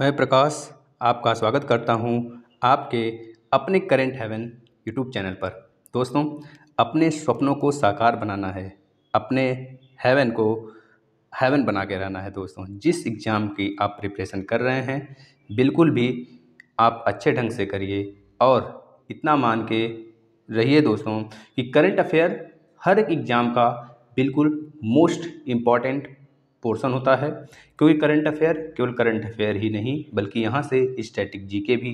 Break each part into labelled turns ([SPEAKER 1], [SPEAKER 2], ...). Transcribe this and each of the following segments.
[SPEAKER 1] मैं प्रकाश आपका स्वागत करता हूं आपके अपने करेंट हेवन यूट्यूब चैनल पर दोस्तों अपने सपनों को साकार बनाना है अपने हेवन को हेवन बना के रहना है दोस्तों जिस एग्ज़ाम की आप प्रिपरेशन कर रहे हैं बिल्कुल भी आप अच्छे ढंग से करिए और इतना मान के रहिए दोस्तों कि करंट अफेयर हर एक एग्ज़ाम का बिल्कुल मोस्ट इम्पॉर्टेंट पोर्सन होता है क्योंकि करंट अफेयर केवल करंट अफेयर ही नहीं बल्कि यहाँ से स्टैटिक जीके भी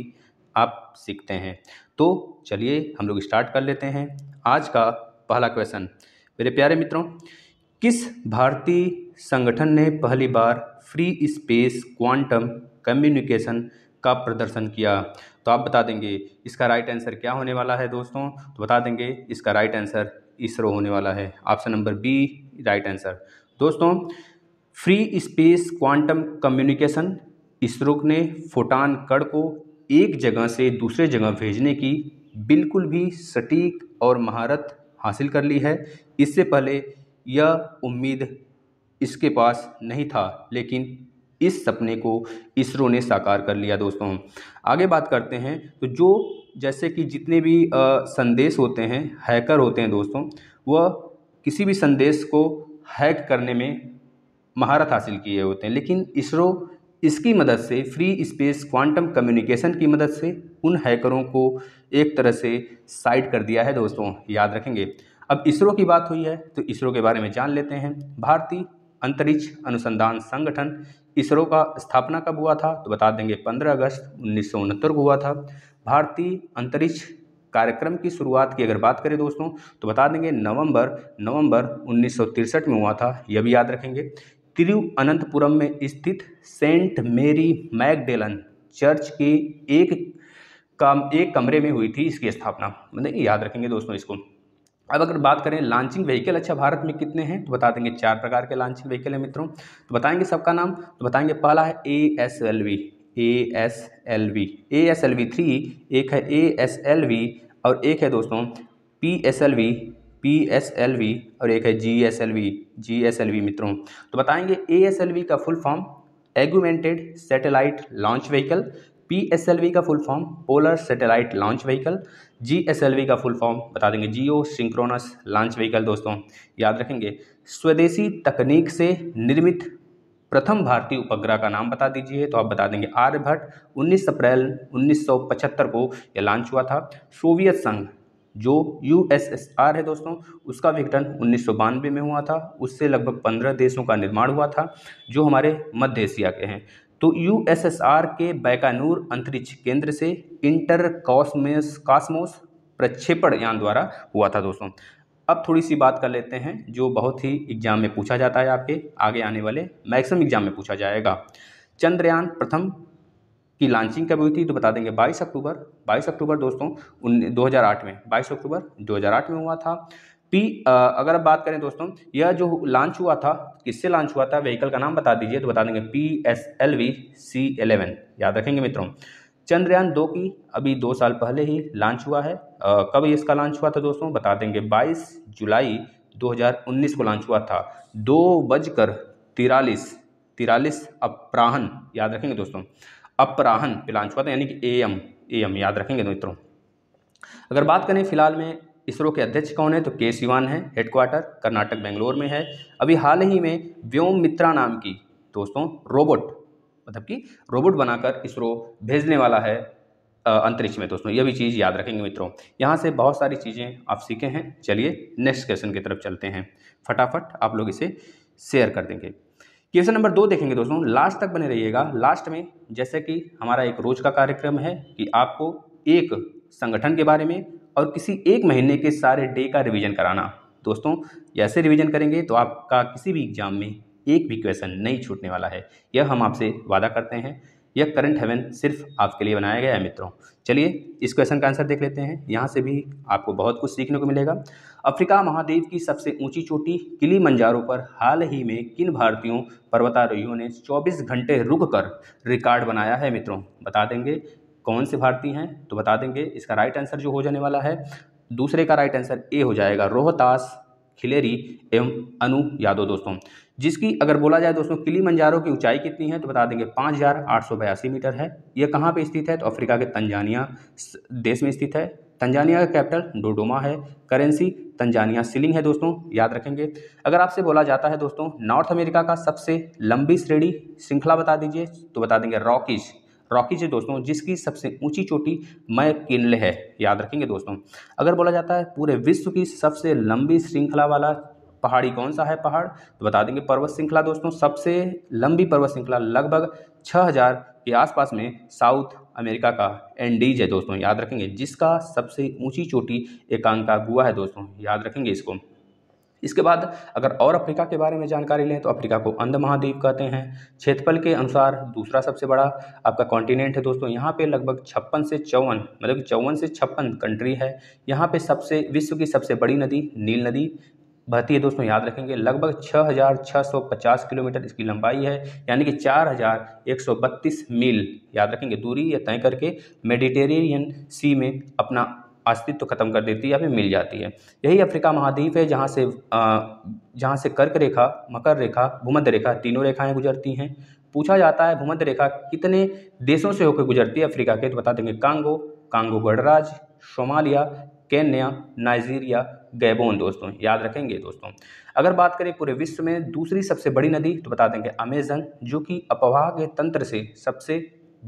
[SPEAKER 1] आप सीखते हैं तो चलिए हम लोग स्टार्ट कर लेते हैं आज का पहला क्वेश्चन मेरे प्यारे मित्रों किस भारतीय संगठन ने पहली बार फ्री स्पेस क्वांटम कम्युनिकेशन का प्रदर्शन किया तो आप बता देंगे इसका राइट आंसर क्या होने वाला है दोस्तों तो बता देंगे इसका राइट आंसर इसरो होने वाला है option number B right answer दोस्तों free space quantum communication ISRO ने फोटान कण को एक जगह से दूसरे जगह भेजने की बिल्कुल भी सटीक और महारत हासिल कर ली है इससे पहले यह उम्मीद इसके पास नहीं था लेकिन इस सपने को इसरो ने साकार कर लिया दोस्तों आगे बात करते हैं तो जो जैसे कि जितने भी आ, संदेश होते हैं हैकर होते हैं दोस्तों वह किसी भी संदेश को हैक करने में महारत हासिल किए होते हैं लेकिन इसरो इसकी मदद से फ्री स्पेस क्वांटम कम्युनिकेशन की मदद से उन हैकरों को एक तरह से साइड कर दिया है दोस्तों याद रखेंगे अब इसरो की बात हुई है तो इसरो के बारे में जान लेते हैं भारतीय अंतरिक्ष अनुसंधान संगठन इसरो का स्थापना कब हुआ था तो बता देंगे 15 अगस्त उन्नीस को हुआ था भारतीय अंतरिक्ष कार्यक्रम की शुरुआत की अगर बात करें दोस्तों तो बता देंगे नवंबर नवंबर उन्नीस में हुआ था यह भी याद रखेंगे तिरुअनंतपुरम में स्थित सेंट मेरी मैगडेलन चर्च के एक काम एक कमरे में हुई थी इसकी स्थापना मतलब याद रखेंगे दोस्तों इसको अब अगर बात करें लॉन्चिंग व्हीकल अच्छा भारत में कितने हैं तो बता देंगे चार प्रकार के लॉन्चिंग व्हीकल हैं मित्रों तो बताएंगे सबका नाम तो बताएंगे पहला है A S L V A S L V A S L V three एक है ए एस एल वी और एक है दोस्तों P S L V P S L V और एक है G S L V G S L V मित्रों तो बताएंगे ए एस एल वी का full form augmented satellite launch vehicle P S L V का full form polar satellite launch vehicle G S L V का full form बता देंगे जियो synchronous launch vehicle दोस्तों याद रखेंगे स्वदेशी तकनीक से निर्मित प्रथम भारतीय उपग्रह का नाम बता दीजिए तो आप बता देंगे आर्यभट्ट 19 अप्रैल 1975 को यह लॉन्च हुआ था सोवियत संघ जो यूएसएसआर है दोस्तों उसका विघटन उन्नीस में हुआ था उससे लगभग पंद्रह देशों का निर्माण हुआ था जो हमारे मध्य एशिया के हैं तो यूएसएसआर के बैकानूर अंतरिक्ष केंद्र से इंटर कॉस्मेस कास्मोस प्रक्षेपण यान द्वारा हुआ था दोस्तों अब थोड़ी सी बात कर लेते हैं जो बहुत ही एग्जाम में पूछा जाता है आपके आगे आने वाले मैक्सिमम एग्जाम में पूछा जाएगा चंद्रयान प्रथम की लॉन्चिंग कब हुई थी तो बता देंगे 22 अक्टूबर 22 अक्टूबर दोस्तों 2008 में 22 अक्टूबर 2008 में हुआ था पी अगर आप बात करें दोस्तों यह जो लॉन्च हुआ था किससे लॉन्च हुआ था व्हीकल का नाम बता दीजिए तो बता देंगे P S L V C eleven याद रखेंगे मित्रों चंद्रयान दो की अभी दो साल पहले ही लॉन्च हुआ है आ, कब इसका लॉन्च हुआ था दोस्तों बता देंगे 22 जुलाई 2019 को लॉन्च हुआ था दो बजकर तिरालीस तिरालीस अपराहन याद रखेंगे दोस्तों अपराहन था यानी कि एएम एएम याद रखेंगे मित्रों अगर बात करें फिलहाल में इसरो के अध्यक्ष कौन है तो के सिवान है हेडक्वार्टर कर्नाटक बेंगलोर में है अभी हाल ही में व्योम मित्रा नाम की दोस्तों रोबोट मतलब कि रोबोट बनाकर इसरो भेजने वाला है अंतरिक्ष में दोस्तों यह भी चीज़ याद रखेंगे मित्रों यहाँ से बहुत सारी चीज़ें आप सीखे हैं चलिए नेक्स्ट क्वेश्चन की तरफ चलते हैं फटाफट आप लोग इसे शेयर कर देंगे क्वेश्चन नंबर दो देखेंगे दोस्तों लास्ट तक बने रहिएगा लास्ट में जैसे कि हमारा एक रोज का कार्यक्रम है कि आपको एक संगठन के बारे में और किसी एक महीने के सारे डे का रिवीजन कराना दोस्तों ऐसे रिवीजन करेंगे तो आपका किसी भी एग्जाम में एक भी क्वेश्चन नहीं छूटने वाला है यह हम आपसे वादा करते हैं यह करंट हेवन सिर्फ आपके लिए बनाया गया है मित्रों चलिए इस क्वेश्चन का आंसर देख लेते हैं यहाँ से भी आपको बहुत कुछ सीखने को मिलेगा अफ्रीका महाद्वीप की सबसे ऊंची चोटी किली मंजारों पर हाल ही में किन भारतीयों पर्वतारोहियों ने 24 घंटे रुक कर रिकॉर्ड बनाया है मित्रों बता देंगे कौन से भारतीय हैं तो बता देंगे इसका राइट आंसर जो हो जाने वाला है दूसरे का राइट आंसर ए हो जाएगा रोहतास खिलेरी एवं अनु यादव दोस्तों जिसकी अगर बोला जाए दोस्तों किली मंजारों की ऊंचाई कितनी है तो बता देंगे पाँच हज़ार आठ सौ बयासी मीटर है यह कहाँ पे स्थित है तो अफ्रीका के तंजानिया देश में स्थित है तंजानिया का कैपिटल डोडोमा है करेंसी तंजानिया सिलिंग है दोस्तों याद रखेंगे अगर आपसे बोला जाता है दोस्तों नॉर्थ अमेरिका का सबसे लंबी श्रेणी श्रृंखला बता दीजिए तो बता देंगे रॉकीज रॉकीज है दोस्तों जिसकी सबसे ऊंची चोटी मय किनले है याद रखेंगे दोस्तों अगर बोला जाता है पूरे विश्व की सबसे लंबी श्रृंखला वाला पहाड़ी कौन सा है पहाड़ तो बता देंगे पर्वत श्रृंखला दोस्तों सबसे लंबी पर्वत श्रृंखला लगभग छः के आसपास में साउथ अमेरिका का एंडीज है दोस्तों याद रखेंगे जिसका सबसे ऊंची चोटी एकांका गुआ है दोस्तों याद रखेंगे इसको इसके बाद अगर और अफ्रीका के बारे में जानकारी लें तो अफ्रीका को अंध महाद्वीप कहते हैं क्षेत्रफल के अनुसार दूसरा सबसे बड़ा आपका कॉन्टिनेंट है दोस्तों यहाँ पे लगभग छप्पन से चौवन मतलब कि चौवन से छप्पन कंट्री है यहाँ पे सबसे विश्व की सबसे बड़ी नदी नील नदी बहती है दोस्तों याद रखेंगे लगभग छः किलोमीटर इसकी लंबाई है यानी कि चार मील याद रखेंगे दूरी या तय करके मेडिटेरियन सी में अपना अस्तित्व तो ख़त्म कर देती है या फिर मिल जाती है यही अफ्रीका महाद्वीप है जहाँ से जहाँ से कर्क रेखा मकर रेखा भूमध्य रेखा तीनों रेखाएँ गुजरती हैं पूछा जाता है भूमध्य रेखा कितने देशों से होकर गुजरती है अफ्रीका के तो बता देंगे कांगो कांगो गणराज सोमालिया केन्या नाइजीरिया गैबोन दोस्तों याद रखेंगे दोस्तों अगर बात करें पूरे विश्व में दूसरी सबसे बड़ी नदी तो बता देंगे अमेजन जो कि अपवाह के तंत्र से सबसे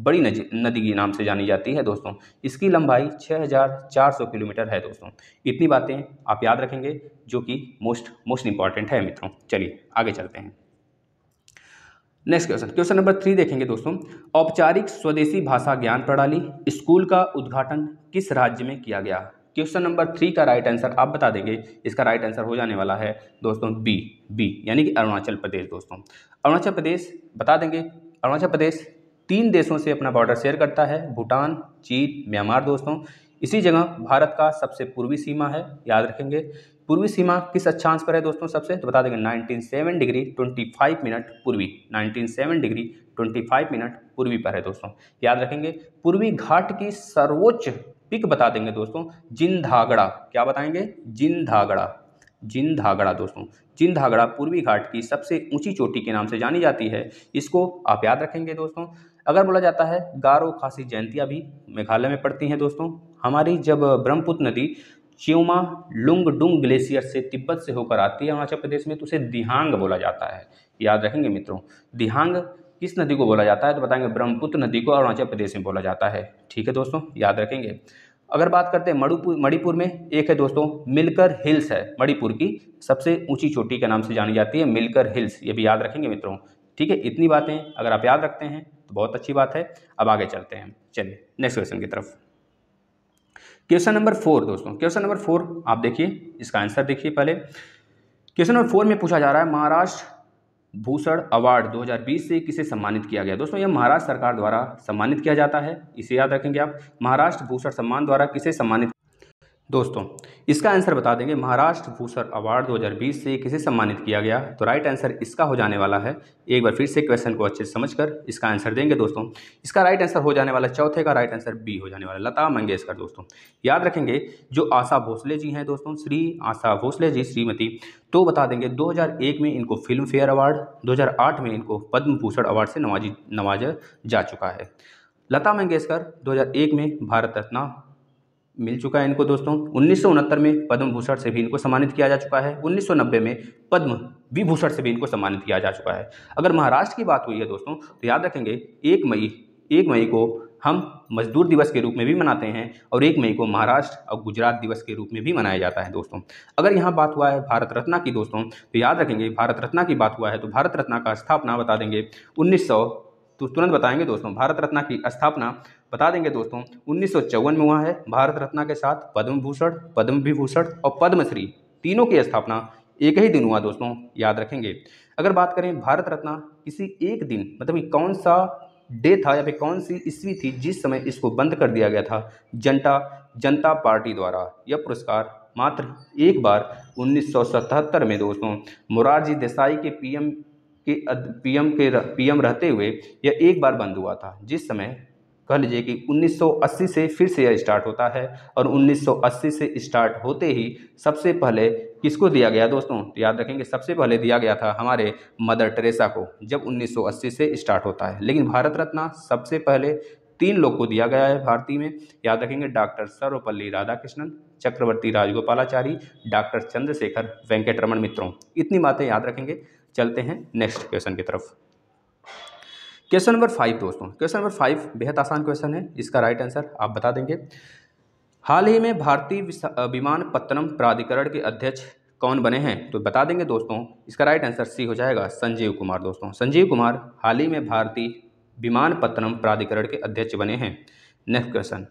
[SPEAKER 1] बड़ी नदी के नाम से जानी जाती है दोस्तों इसकी लंबाई 6,400 किलोमीटर है दोस्तों इतनी बातें आप याद रखेंगे जो कि मोस्ट मोस्ट इंपॉर्टेंट है मित्रों चलिए आगे चलते हैं next question question number three देखेंगे दोस्तों औपचारिक स्वदेशी भाषा ज्ञान प्रणाली स्कूल का उद्घाटन किस राज्य में किया गया क्वेश्चन नंबर थ्री का राइट आंसर आप बता देंगे इसका राइट आंसर हो जाने वाला है दोस्तों बी बी यानी कि अरुणाचल प्रदेश दोस्तों अरुणाचल प्रदेश बता देंगे अरुणाचल प्रदेश तीन देशों से अपना बॉर्डर शेयर करता है भूटान चीन म्यांमार दोस्तों इसी जगह भारत का सबसे पूर्वी सीमा है याद रखेंगे पूर्वी सीमा किस अच्छांश पर है दोस्तों सबसे तो बता देंगे 97 डिग्री 25 मिनट पूर्वी 97 डिग्री 25 मिनट पूर्वी पर है दोस्तों याद रखेंगे पूर्वी घाट की सर्वोच्च पिक बता देंगे दोस्तों जिंदागड़ा क्या बताएंगे जिंदागड़ा जिंदागड़ा दोस्तों जिंदागड़ा पूर्वी घाट की सबसे ऊंची चोटी के नाम से जानी जाती है इसको आप याद रखेंगे दोस्तों अगर बोला जाता है गारो खासी जयंतियाँ भी मेघालय में पड़ती हैं दोस्तों हमारी जब ब्रह्मपुत्र नदी च्योमा लुंग डुंग ग्लेशियर से तिब्बत से होकर आती है अरुणाचल प्रदेश में तो उसे दिहांग बोला जाता है याद रखेंगे मित्रों दिहांग किस नदी को बोला जाता है तो बताएंगे ब्रह्मपुत्र नदी को अरुणाचल प्रदेश में बोला जाता है ठीक है दोस्तों याद रखेंगे अगर बात करते हैं मणिपुर मणिपुर में एक है दोस्तों मिलकर हिल्स है मणिपुर की सबसे ऊंची चोटी के नाम से जानी जाती है मिलकर हिल्स ये भी याद रखेंगे मित्रों ठीक है इतनी बातें अगर आप याद रखते हैं बहुत अच्छी बात है अब आगे चलते हैं चलिए नेक्स्ट क्वेश्चन की तरफ क्वेश्चन नंबर फोर दोस्तों क्वेश्चन नंबर फोर आप देखिए इसका आंसर देखिए पहले क्वेश्चन नंबर फोर में पूछा जा रहा है महाराष्ट्र भूषण अवार्ड 2020 से किसे सम्मानित किया गया दोस्तों यह महाराष्ट्र सरकार द्वारा सम्मानित किया जाता है इसे याद रखेंगे आप महाराष्ट्र भूषण सम्मान द्वारा किसे सम्मानित दोस्तों इसका आंसर बता देंगे महाराष्ट्र भूषण अवार्ड 2020 से किसे सम्मानित किया गया तो राइट आंसर इसका हो जाने वाला है एक बार फिर से क्वेश्चन को अच्छे से समझकर इसका आंसर देंगे दोस्तों इसका राइट आंसर हो जाने वाला चौथे का राइट आंसर बी हो जाने वाला लता मंगेशकर दोस्तों याद रखेंगे जो आशा भोसले जी हैं दोस्तों श्री आशा भोसले जी श्रीमती तो बता देंगे दो में इनको फिल्म फेयर अवार्ड दो में इनको पद्म भूषण अवार्ड से नवाजी नवाजा जा चुका है लता मंगेशकर दो में भारत रत्न मिल चुका है इनको दोस्तों उन्नीस में पद्म भूषण से भी इनको सम्मानित किया जा चुका है 1990 में पद्म विभूषण से भी इनको सम्मानित किया जा चुका है अगर महाराष्ट्र की बात हुई है दोस्तों तो याद रखेंगे एक मई एक मई को हम मजदूर दिवस के रूप में भी मनाते हैं और एक मई को महाराष्ट्र और गुजरात दिवस के रूप में भी मनाया जाता है दोस्तों अगर यहाँ बात हुआ है भारत रत्ना की दोस्तों तो याद रखेंगे भारत रत्ना की बात हुआ है तो भारत रत्ना का स्थापना बता देंगे उन्नीस तो तुरंत बताएंगे दोस्तों भारत रत्न की स्थापना बता देंगे दोस्तों उन्नीस में हुआ है भारत रत्न के साथ पद्म भूषण पद्म विभूषण और पद्मश्री तीनों की स्थापना एक ही दिन हुआ दोस्तों याद रखेंगे अगर बात करें भारत रत्न किसी एक दिन मतलब कौन सा डे था या फिर कौन सी ईस्वी थी जिस समय इसको बंद कर दिया गया था जनता जनता पार्टी द्वारा यह पुरस्कार मात्र एक बार 1977 में दोस्तों मोरारजी देसाई के पीएम के पीएम के पीएम रहते हुए यह एक बार बंद हुआ था जिस समय कह लीजिए कि 1980 से फिर से यह स्टार्ट होता है और 1980 से स्टार्ट होते ही सबसे पहले किसको दिया गया दोस्तों याद रखेंगे सबसे पहले दिया गया था हमारे मदर टेरेसा को जब 1980 से स्टार्ट होता है लेकिन भारत रत्न सबसे पहले तीन लोग को दिया गया है भारतीय में याद रखेंगे डॉक्टर सर्वपल्ली राधाकृष्णन चक्रवर्ती राजगोपालाचारी डॉक्टर चंद्रशेखर रमन मित्रों इतनी बातें याद रखेंगे चलते हैं नेक्स्ट क्वेश्चन की तरफ क्वेश्चन नंबर फाइव दोस्तों क्वेश्चन नंबर फाइव बेहद आसान क्वेश्चन है इसका राइट आंसर आप बता देंगे हाल ही में भारतीय विमान पत्तनम प्राधिकरण के अध्यक्ष कौन बने हैं तो बता देंगे दोस्तों इसका राइट आंसर सी हो जाएगा संजीव कुमार दोस्तों संजीव कुमार हाल ही में भारतीय विमानपत्तनम प्राधिकरण के अध्यक्ष बने हैं नेक्स्ट क्वेश्चन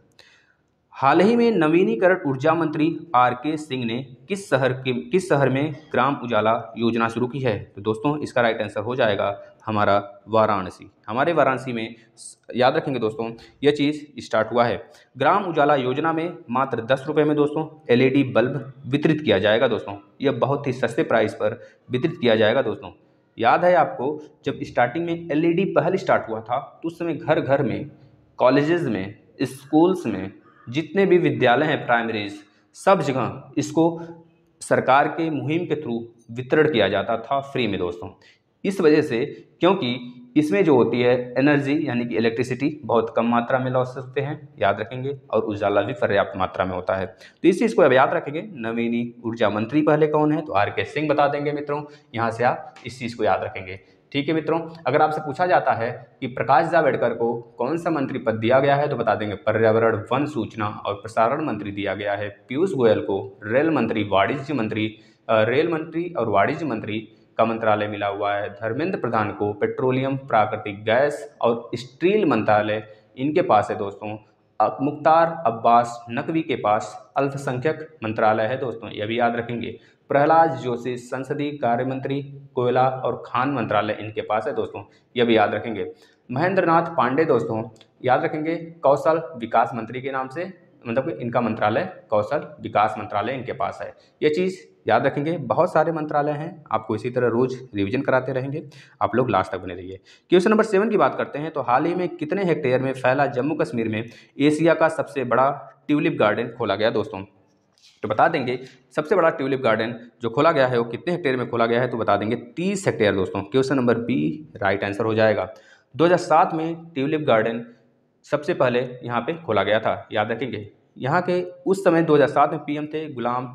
[SPEAKER 1] हाल ही में नवीनीकरण ऊर्जा मंत्री आर के सिंह ने किस शहर के किस शहर में ग्राम उजाला योजना शुरू की है तो दोस्तों इसका राइट आंसर हो जाएगा हमारा वाराणसी हमारे वाराणसी में याद रखेंगे दोस्तों यह चीज़ स्टार्ट हुआ है ग्राम उजाला योजना में मात्र दस रुपये में दोस्तों एलईडी e बल्ब वितरित किया जाएगा दोस्तों यह बहुत ही सस्ते प्राइस पर वितरित किया जाएगा दोस्तों याद है आपको जब स्टार्टिंग में एल पहल स्टार्ट हुआ था तो उस समय घर घर में कॉलेज में स्कूल्स में जितने भी विद्यालय हैं प्राइमरीज सब जगह इसको सरकार के मुहिम के थ्रू वितरण किया जाता था फ्री में दोस्तों इस वजह से क्योंकि इसमें जो होती है एनर्जी यानी कि इलेक्ट्रिसिटी बहुत कम मात्रा में लौट सकते हैं याद रखेंगे और उजाला भी पर्याप्त मात्रा में होता है तो इस चीज़ को अब याद रखेंगे नवीनी ऊर्जा मंत्री पहले कौन है तो आर के सिंह बता देंगे मित्रों यहाँ से आप इस चीज़ को याद रखेंगे ठीक है मित्रों अगर आपसे पूछा जाता है कि प्रकाश जावड़ेकर को कौन सा मंत्री पद दिया गया है तो बता देंगे पर्यावरण वन सूचना और प्रसारण मंत्री दिया गया है पीयूष गोयल को रेल मंत्री वाणिज्य मंत्री रेल मंत्री और वाणिज्य मंत्री का मंत्रालय मिला हुआ है धर्मेंद्र प्रधान को पेट्रोलियम प्राकृतिक गैस और स्टील मंत्रालय इनके पास है दोस्तों मुख्तार अब्बास नकवी के पास अल्पसंख्यक मंत्रालय है दोस्तों यह भी याद रखेंगे प्रहलाद जोशी संसदीय कार्य मंत्री कोयला और खान मंत्रालय इनके पास है दोस्तों ये भी याद रखेंगे महेंद्र नाथ पांडे दोस्तों याद रखेंगे कौशल विकास मंत्री के नाम से मतलब इनका मंत्रालय कौशल विकास मंत्रालय इनके पास है ये चीज़ याद रखेंगे बहुत सारे मंत्रालय हैं आपको इसी तरह रोज रिवीजन कराते रहेंगे आप लोग लास्ट तक बने रहिए क्वेश्चन नंबर सेवन की बात करते हैं तो हाल ही में कितने हेक्टेयर में फैला जम्मू कश्मीर में एशिया का सबसे बड़ा ट्यूलिप गार्डन खोला गया दोस्तों तो बता देंगे सबसे बड़ा ट्यूलिप गार्डन जो खोला गया है वो कितने हेक्टेयर में खोला गया है तो बता देंगे तीस हेक्टेयर दोस्तों question number B right answer हो जाएगा दो में ट्यूलिप गार्डन सबसे पहले यहाँ पर खोला गया था याद रखेंगे यहाँ के उस समय 2007 में पीएम थे गुलाम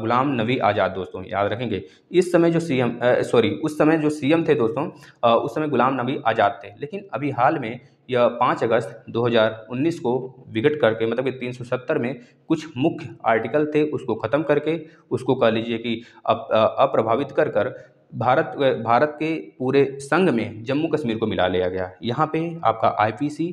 [SPEAKER 1] गुलाम नबी आज़ाद दोस्तों याद रखेंगे इस समय जो सीएम सॉरी उस समय जो सीएम थे दोस्तों आ, उस समय गुलाम नबी आज़ाद थे लेकिन अभी हाल में यह पाँच अगस्त 2019 को विघट करके मतलब कि 370 में कुछ मुख्य आर्टिकल थे उसको ख़त्म करके उसको कह लीजिए कि अप, अप्रभावित कर कर भारत भारत के पूरे संघ में जम्मू कश्मीर को मिला लिया गया यहाँ पे आपका आईपीसी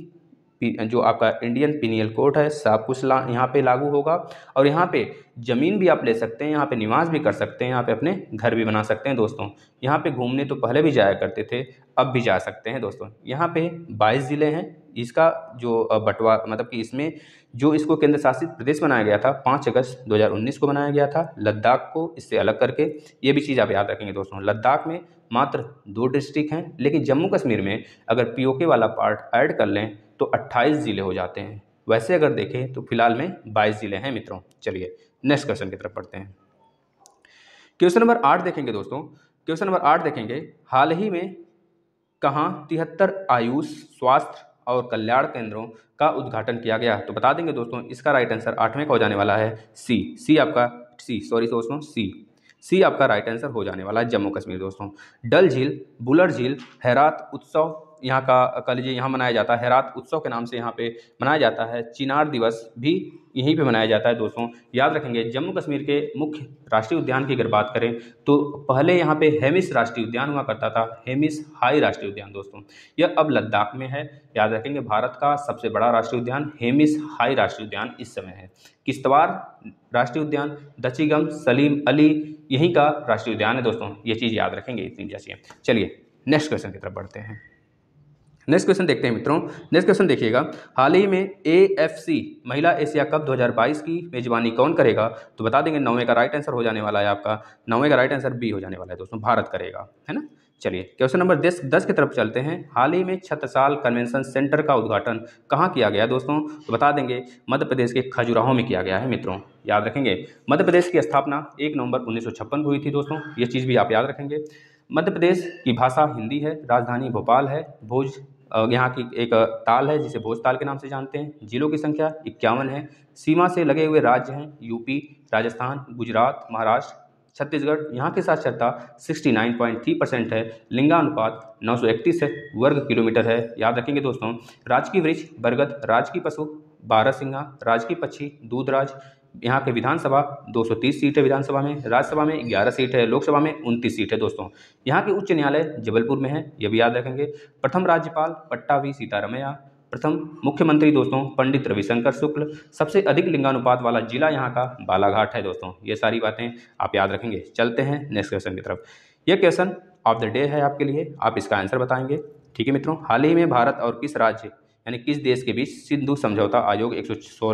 [SPEAKER 1] जो आपका इंडियन पिनियल कोड है सब कुछ ला यहाँ पर लागू होगा और यहाँ पे ज़मीन भी आप ले सकते हैं यहाँ पे निवास भी कर सकते हैं यहाँ पे अपने घर भी बना सकते हैं दोस्तों यहाँ पे घूमने तो पहले भी जाया करते थे अब भी जा सकते हैं दोस्तों यहाँ पे 22 ज़िले हैं इसका जो बंटवा मतलब कि इसमें जो इसको केंद्र शासित प्रदेश बनाया गया था पाँच अगस्त दो को बनाया गया था लद्दाख को इससे अलग करके ये भी चीज़ आप याद रखेंगे दोस्तों लद्दाख में मात्र दो डिस्ट्रिक्ट हैं लेकिन जम्मू कश्मीर में अगर पीओके वाला पार्ट ऐड कर लें तो 28 ज़िले हो जाते हैं वैसे अगर देखें तो फिलहाल में 22 ज़िले हैं मित्रों चलिए नेक्स्ट क्वेश्चन की तरफ पढ़ते हैं क्वेश्चन नंबर आठ देखेंगे दोस्तों क्वेश्चन नंबर आठ देखेंगे हाल ही में कहाँ तिहत्तर आयुष स्वास्थ्य और कल्याण केंद्रों का उद्घाटन किया गया तो बता देंगे दोस्तों इसका राइट आंसर आठवें का हो जाने वाला है सी सी आपका सी सॉरी दोस्तों सी सी आपका राइट आंसर हो जाने वाला है जम्मू कश्मीर दोस्तों डल झील बुलर झील हैरात उत्सव यहाँ का कह लीजिए यहाँ मनाया जाता है रात उत्सव के नाम से यहाँ पे मनाया जाता है चिनार दिवस भी यहीं पे मनाया जाता है दोस्तों याद रखेंगे जम्मू कश्मीर के मुख्य राष्ट्रीय उद्यान की अगर बात करें तो पहले यहाँ पे हेमिस राष्ट्रीय उद्यान हुआ करता था हेमिस हाई राष्ट्रीय उद्यान दोस्तों यह अब लद्दाख में है याद रखेंगे भारत का सबसे बड़ा राष्ट्रीय उद्यान हेमिस हाई राष्ट्रीय उद्यान इस समय है किश्तवाड़ राष्ट्रीय उद्यान दचीगम सलीम अली यहीं का राष्ट्रीय उद्यान है दोस्तों ये चीज़ याद रखेंगे इतनी जैसी चलिए नेक्स्ट क्वेश्चन की तरफ बढ़ते हैं नेक्स्ट क्वेश्चन देखते हैं मित्रों नेक्स्ट क्वेश्चन देखिएगा हाल ही में सी महिला एशिया कप 2022 की मेजबानी कौन करेगा तो बता देंगे नौवें का राइट आंसर हो जाने वाला है आपका नौवें का राइट आंसर बी हो जाने वाला है दोस्तों भारत करेगा है ना चलिए क्वेश्चन नंबर दस दस की तरफ चलते हैं हाल ही में छतसाल कन्वेंशन सेंटर का उद्घाटन कहाँ किया गया दोस्तों तो बता देंगे मध्य प्रदेश के खजुराहों में किया गया है मित्रों याद रखेंगे मध्य प्रदेश की स्थापना एक नवंबर उन्नीस छप्पन हुई थी दोस्तों ये चीज़ भी आप याद रखेंगे मध्य प्रदेश की भाषा हिंदी है राजधानी भोपाल है भोज यहाँ की एक ताल है जिसे भोज ताल के नाम से जानते हैं जिलों की संख्या इक्यावन है सीमा से लगे हुए राज्य हैं यूपी राजस्थान गुजरात महाराष्ट्र छत्तीसगढ़ यहाँ की साक्षरता 69.3 परसेंट है लिंगानुपात 931 है वर्ग किलोमीटर है याद रखेंगे दोस्तों राजकीय वृक्ष बरगद राजकीय पशु बारह सिंगा राजकीय पक्षी दूधराज यहाँ पे विधानसभा 230 सीट है विधानसभा में राज्यसभा में 11 सीट है लोकसभा में 29 सीट है दोस्तों यहाँ के उच्च न्यायालय जबलपुर में है यह भी याद रखेंगे प्रथम राज्यपाल पट्टा वी सीतारमैया प्रथम मुख्यमंत्री दोस्तों पंडित रविशंकर शुक्ल सबसे अधिक लिंगानुपात वाला जिला यहाँ का बालाघाट है दोस्तों ये सारी बातें आप याद रखेंगे चलते हैं नेक्स्ट क्वेश्चन की तरफ ये क्वेश्चन ऑफ द डे है आपके लिए आप इसका आंसर बताएंगे ठीक है मित्रों हाल ही में भारत और किस राज्य यानी किस देश के बीच सिंधु समझौता आयोग एक सौ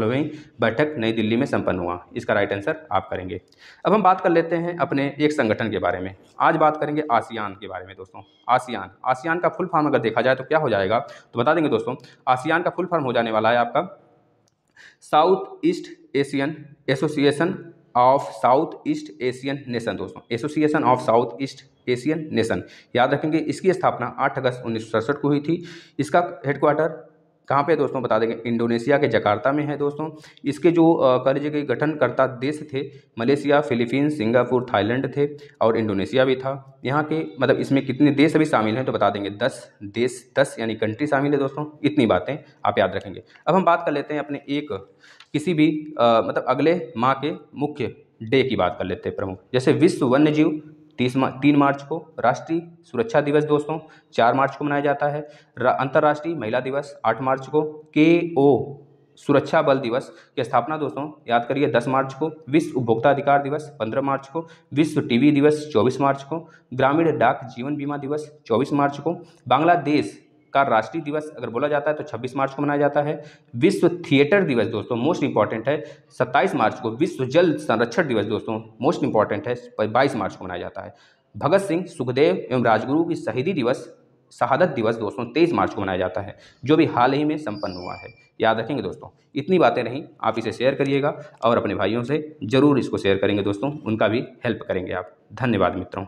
[SPEAKER 1] बैठक नई दिल्ली में संपन्न हुआ इसका राइट आंसर आप करेंगे अब हम बात कर लेते हैं अपने एक संगठन के बारे में आज बात करेंगे आसियान के बारे में दोस्तों आसियान आसियान का फुल फॉर्म अगर देखा जाए तो क्या हो जाएगा तो बता देंगे दोस्तों आसियान का फुल फॉर्म हो जाने वाला है आपका South East Asian Association of South East Asian Nation दोस्तों Association of South East Asian Nation याद रखेंगे इसकी स्थापना 8 अगस्त उन्नीस को हुई थी इसका हेडक्वार्टर कहाँ पे दोस्तों बता देंगे इंडोनेशिया के जकार्ता में है दोस्तों इसके जो कर्ज के गठनकर्ता देश थे मलेशिया फिलीपींस सिंगापुर थाईलैंड थे और इंडोनेशिया भी था यहाँ के मतलब इसमें कितने देश अभी शामिल हैं तो बता देंगे दस देश दस यानी कंट्री शामिल है दोस्तों इतनी बातें आप याद रखेंगे अब हम बात कर लेते हैं अपने एक किसी भी आ, मतलब अगले माह के मुख्य डे की बात कर लेते हैं प्रमुख जैसे विश्व वन्य जीव तीस मा, तीन मार्च को राष्ट्रीय सुरक्षा दिवस दोस्तों चार मार्च को मनाया जाता है अंतर्राष्ट्रीय महिला दिवस आठ मार्च को के ओ सुरक्षा बल दिवस की स्थापना दोस्तों याद करिए 10 मार्च को विश्व उपभोक्ता अधिकार दिवस 15 मार्च को विश्व टीवी दिवस 24 मार्च को ग्रामीण डाक जीवन बीमा दिवस 24 मार्च को बांग्लादेश का राष्ट्रीय दिवस अगर बोला जाता है तो 26 मार्च को मनाया जाता है विश्व थिएटर दिवस दोस्तों मोस्ट इंपॉर्टेंट है 27 मार्च को विश्व जल संरक्षण दिवस दोस्तों मोस्ट इंपॉर्टेंट है 22 मार्च को मनाया जाता है भगत सिंह सुखदेव एवं राजगुरु की शहीदी दिवस शहादत दिवस दोस्तों तेईस मार्च को मनाया जाता है जो भी हाल ही में संपन्न हुआ है याद रखेंगे दोस्तों इतनी बातें नहीं आप इसे शेयर करिएगा और अपने भाइयों से ज़रूर इसको शेयर करेंगे दोस्तों उनका भी हेल्प करेंगे आप धन्यवाद मित्रों